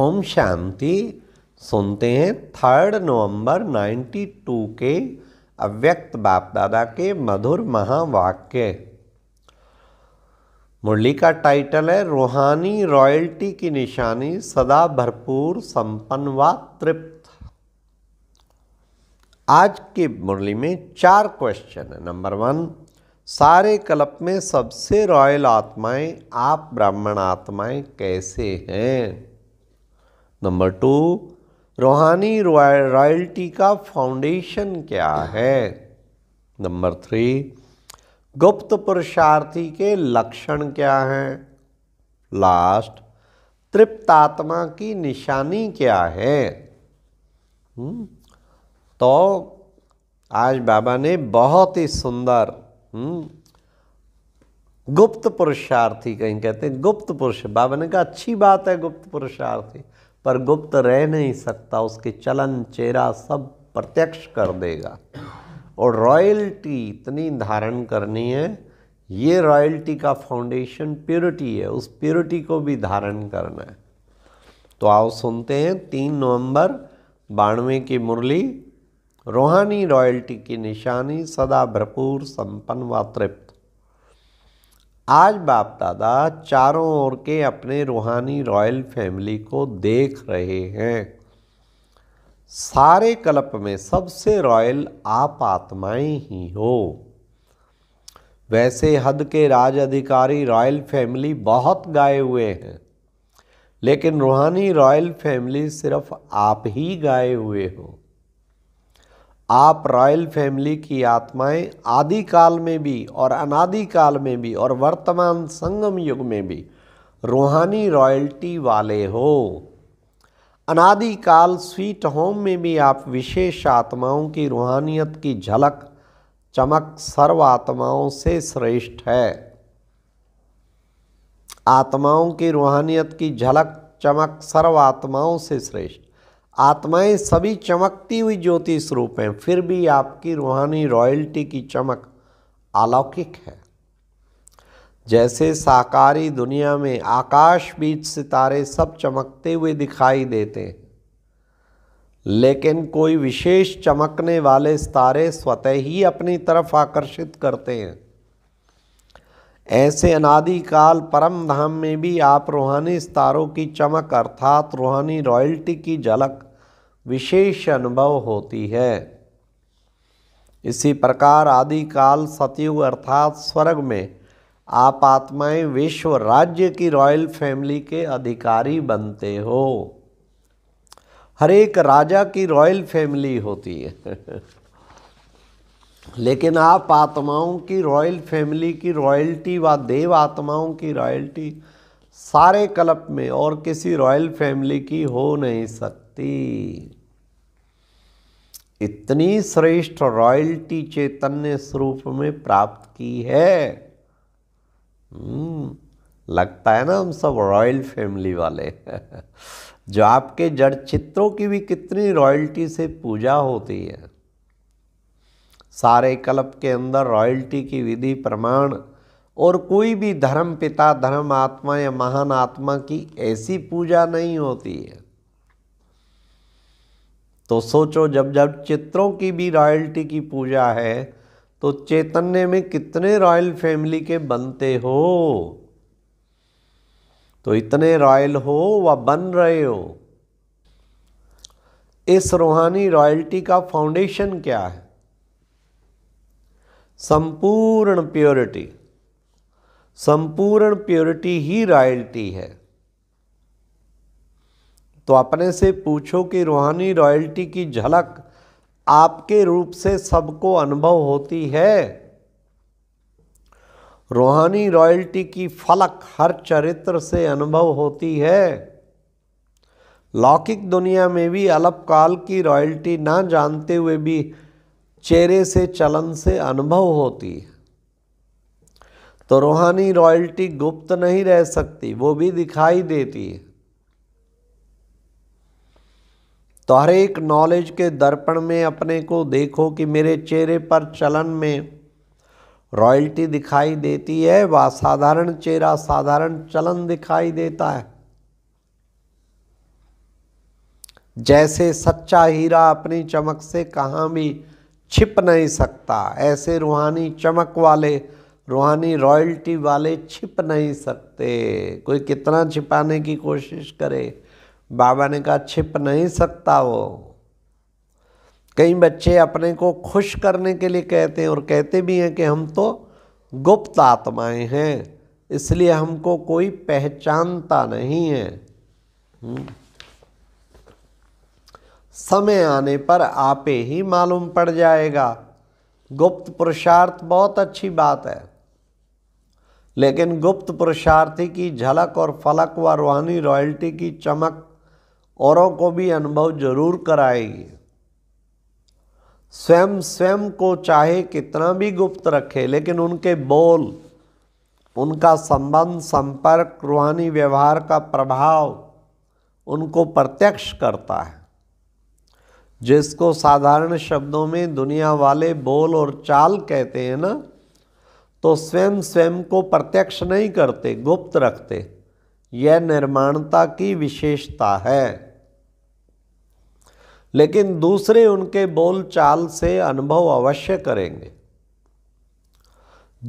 ओम शांति सुनते हैं थर्ड नवंबर 92 के अव्यक्त बाप दादा के मधुर महावाक्य मुरली का टाइटल है रूहानी रॉयल्टी की निशानी सदा भरपूर संपन्न व तृप्त आज के मुरली में चार क्वेश्चन है नंबर वन सारे कल्प में सबसे रॉयल आत्माएं आप ब्राह्मण आत्माएं कैसे हैं नंबर टू रूहानी रॉयल्टी का फाउंडेशन क्या है नंबर थ्री गुप्त पुरुषार्थी के लक्षण क्या हैं लास्ट तृप्त आत्मा की निशानी क्या है हम्म, तो आज बाबा ने बहुत ही सुंदर हम्म, गुप्त पुरुषार्थी कहीं कहते हैं गुप्त पुरुष बाबा ने कहा अच्छी बात है गुप्त पुरुषार्थी पर गुप्त रह नहीं सकता उसके चलन चेहरा सब प्रत्यक्ष कर देगा और रॉयल्टी इतनी धारण करनी है ये रॉयल्टी का फाउंडेशन प्योरिटी है उस प्योरिटी को भी धारण करना है तो आओ सुनते हैं तीन नवंबर बानवे की मुरली रोहानी रॉयल्टी की निशानी सदा भरपूर संपन्न व तृप्त आज बाप दादा चारों ओर के अपने रूहानी रॉयल फैमिली को देख रहे हैं सारे कल्प में सबसे रॉयल आप आत्माएं ही हो वैसे हद के राज अधिकारी रॉयल फैमिली बहुत गाए हुए हैं लेकिन रूहानी रॉयल फैमिली सिर्फ आप ही गाए हुए हो आप रॉयल फैमिली की आत्माएं आदि काल में भी और अनादि काल में भी और वर्तमान संगम युग में भी रूहानी रॉयल्टी वाले हो अनादि काल स्वीट होम में भी आप विशेष आत्माओं की रूहानियत की झलक चमक सर्व आत्माओं से श्रेष्ठ है आत्माओं की रूहानियत की झलक चमक सर्व आत्माओं से श्रेष्ठ आत्माएं सभी चमकती हुई ज्योति स्वरूप हैं फिर भी आपकी रूहानी रॉयल्टी की चमक अलौकिक है जैसे साकारी दुनिया में आकाश बीच सितारे सब चमकते हुए दिखाई देते हैं लेकिन कोई विशेष चमकने वाले सितारे स्वतः ही अपनी तरफ आकर्षित करते हैं ऐसे अनादिकाल परम धाम में भी आप रूहानी सितारों की चमक अर्थात रूहानी रॉयल्टी की झलक विशेष अनुभव होती है इसी प्रकार आदिकाल सतयुग अर्थात स्वर्ग में आप आत्माएं विश्व राज्य की रॉयल फैमिली के अधिकारी बनते हो हर एक राजा की रॉयल फैमिली होती है लेकिन आप आत्माओं की रॉयल फैमिली की रॉयल्टी व देव आत्माओं की रॉयल्टी सारे कल्प में और किसी रॉयल फैमिली की हो नहीं सकती इतनी श्रेष्ठ रॉयल्टी चैतन्य स्वरूप में प्राप्त की है हम्म, लगता है ना हम सब रॉयल फैमिली वाले जो आपके जड़ चित्रों की भी कितनी रॉयल्टी से पूजा होती है सारे कल्प के अंदर रॉयल्टी की विधि प्रमाण और कोई भी धर्म पिता धर्म आत्मा या महान आत्मा की ऐसी पूजा नहीं होती है तो सोचो जब जब चित्रों की भी रॉयल्टी की पूजा है तो चैतन्य में कितने रॉयल फैमिली के बनते हो तो इतने रॉयल हो व बन रहे हो इस रूहानी रॉयल्टी का फाउंडेशन क्या है संपूर्ण प्योरिटी संपूर्ण प्योरिटी ही रॉयल्टी है तो अपने से पूछो कि रूहानी रॉयल्टी की झलक आपके रूप से सबको अनुभव होती है रूहानी रॉयल्टी की फलक हर चरित्र से अनुभव होती है लौकिक दुनिया में भी अल्पकाल की रॉयल्टी ना जानते हुए भी चेहरे से चलन से अनुभव होती है तो रूहानी रॉयल्टी गुप्त नहीं रह सकती वो भी दिखाई देती है तो हर एक नॉलेज के दर्पण में अपने को देखो कि मेरे चेहरे पर चलन में रॉयल्टी दिखाई देती है व साधारण चेहरा साधारण चलन दिखाई देता है जैसे सच्चा हीरा अपनी चमक से कहाँ भी छिप नहीं सकता ऐसे रूहानी चमक वाले रूहानी रॉयल्टी वाले छिप नहीं सकते कोई कितना छिपाने की कोशिश करे बाबा ने कहा छिप नहीं सकता वो कई बच्चे अपने को खुश करने के लिए कहते हैं और कहते भी हैं कि हम तो गुप्त आत्माएं हैं इसलिए हमको कोई पहचानता नहीं है हम्म। समय आने पर आपे ही मालूम पड़ जाएगा गुप्त पुरुषार्थ बहुत अच्छी बात है लेकिन गुप्त पुरुषार्थी की झलक और फलक व रूहानी रॉयल्टी की चमक औरों को भी अनुभव जरूर कराएगी स्वयं स्वयं को चाहे कितना भी गुप्त रखे लेकिन उनके बोल उनका संबंध संपर्क रूहानी व्यवहार का प्रभाव उनको प्रत्यक्ष करता है जिसको साधारण शब्दों में दुनिया वाले बोल और चाल कहते हैं ना तो स्वयं स्वयं को प्रत्यक्ष नहीं करते गुप्त रखते यह निर्माणता की विशेषता है लेकिन दूसरे उनके बोल चाल से अनुभव अवश्य करेंगे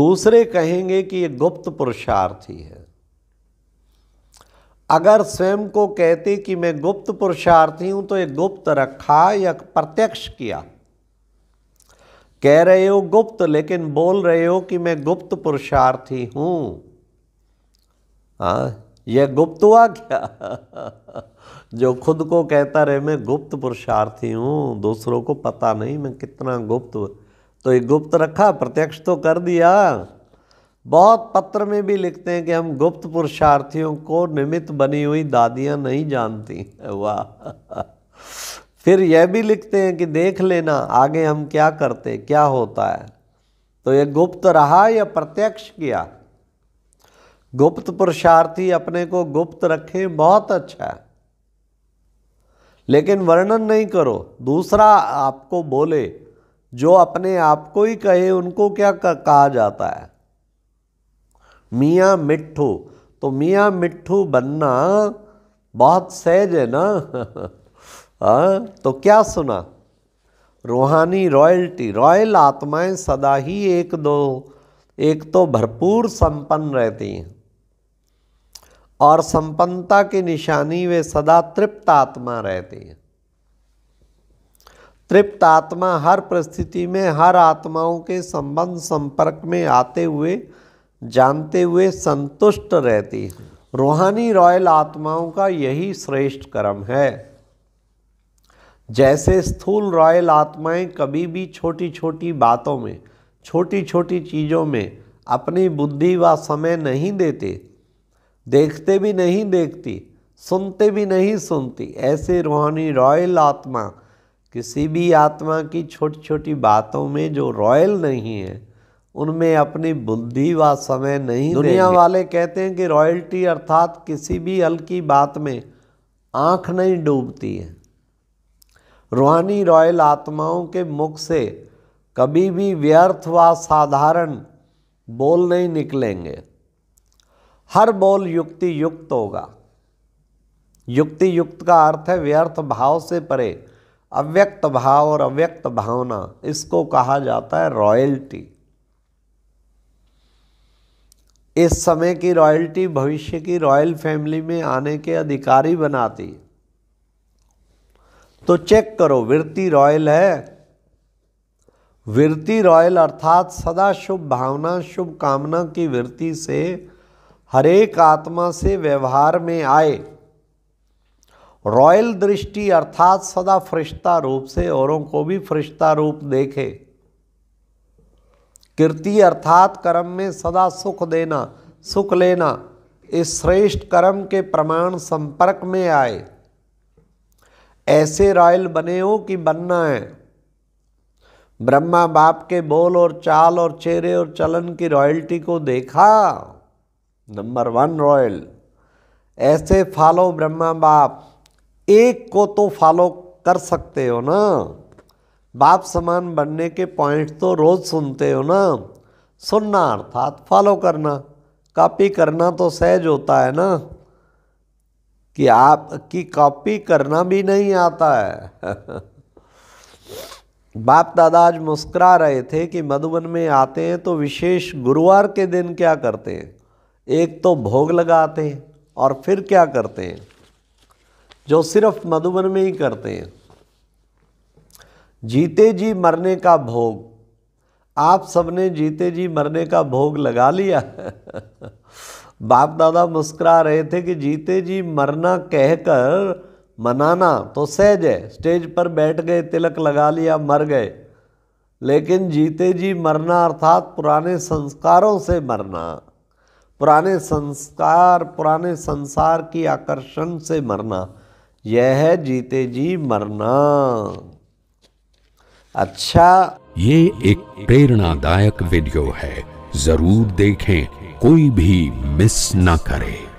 दूसरे कहेंगे कि ये गुप्त पुरुषार्थी है अगर स्वयं को कहते कि मैं गुप्त पुरुषार्थी हूं तो ये गुप्त रखा या प्रत्यक्ष किया कह रहे हो गुप्त लेकिन बोल रहे हो कि मैं गुप्त पुरुषार्थी हूं हाँ यह गुप्त हुआ क्या जो खुद को कहता रहे मैं गुप्त पुरुषार्थी हूँ दूसरों को पता नहीं मैं कितना गुप्त तो ये गुप्त रखा प्रत्यक्ष तो कर दिया बहुत पत्र में भी लिखते हैं कि हम गुप्त पुरुषार्थियों को निमित्त बनी हुई दादियाँ नहीं जानती वाह फिर यह भी लिखते हैं कि देख लेना आगे हम क्या करते क्या होता है तो ये गुप्त रहा या प्रत्यक्ष किया गुप्त पुरुषार्थी अपने को गुप्त रखें बहुत अच्छा है लेकिन वर्णन नहीं करो दूसरा आपको बोले जो अपने आप को ही कहे उनको क्या कहा जाता है मियाँ मिट्ठू तो मियाँ मिट्ठू बनना बहुत सहज है ना आ, हाँ, तो क्या सुना रूहानी रॉयल्टी रॉयल आत्माएं सदा ही एक दो एक तो भरपूर संपन्न रहती हैं और संपन्नता की निशानी वे सदा तृप्त आत्मा रहते हैं तृप्त आत्मा हर परिस्थिति में हर आत्माओं के संबंध संपर्क में आते हुए जानते हुए संतुष्ट रहती है रूहानी रॉयल आत्माओं का यही श्रेष्ठ कर्म है जैसे स्थूल रॉयल आत्माएं कभी भी छोटी छोटी बातों में छोटी छोटी चीज़ों में अपनी बुद्धि व समय नहीं देते देखते भी नहीं देखती सुनते भी नहीं सुनती ऐसे रूहानी रॉयल आत्मा किसी भी आत्मा की छोटी छोटी बातों में जो रॉयल नहीं है उनमें अपनी बुद्धि व समय नहीं दुनिया वाले कहते हैं कि रॉयल्टी अर्थात किसी भी हल्की बात में आंख नहीं डूबती है रूहानी रॉयल आत्माओं के मुख से कभी भी व्यर्थ व साधारण बोल नहीं निकलेंगे हर बोल युक्ति युक्त होगा युक्ति युक्त का अर्थ है व्यर्थ भाव से परे अव्यक्त भाव और अव्यक्त भावना इसको कहा जाता है रॉयल्टी इस समय की रॉयल्टी भविष्य की रॉयल फैमिली में आने के अधिकारी बनाती तो चेक करो वृत्ति रॉयल है वृत्ति रॉयल अर्थात सदा शुभ भावना शुभ कामना की वृत्ति से हरेक आत्मा से व्यवहार में आए रॉयल दृष्टि अर्थात सदा फरिश्ता रूप से औरों को भी फरिश्ता रूप देखे कीर्ति अर्थात कर्म में सदा सुख देना सुख लेना इस श्रेष्ठ कर्म के प्रमाण संपर्क में आए ऐसे रॉयल बने हो कि बनना है ब्रह्मा बाप के बोल और चाल और चेहरे और चलन की रॉयल्टी को देखा नंबर वन रॉयल ऐसे फॉलो ब्रह्मा बाप एक को तो फॉलो कर सकते हो ना बाप समान बनने के पॉइंट तो रोज़ सुनते हो ना सुनना अर्थात फॉलो करना कॉपी करना तो सहज होता है ना कि आप की कॉपी करना भी नहीं आता है बाप दादा आज मुस्करा रहे थे कि मधुबन में आते हैं तो विशेष गुरुवार के दिन क्या करते हैं एक तो भोग लगाते हैं और फिर क्या करते हैं जो सिर्फ मधुबन में ही करते हैं जीते जी मरने का भोग आप सबने जीते जी मरने का भोग लगा लिया बाप दादा मुस्कुरा रहे थे कि जीते जी मरना कहकर मनाना तो सहज है स्टेज पर बैठ गए तिलक लगा लिया मर गए लेकिन जीते जी मरना अर्थात पुराने संस्कारों से मरना पुराने संस्कार पुराने संसार की आकर्षण से मरना यह है जीते जी मरना अच्छा ये एक प्रेरणादायक वीडियो है जरूर देखें कोई भी मिस ना करे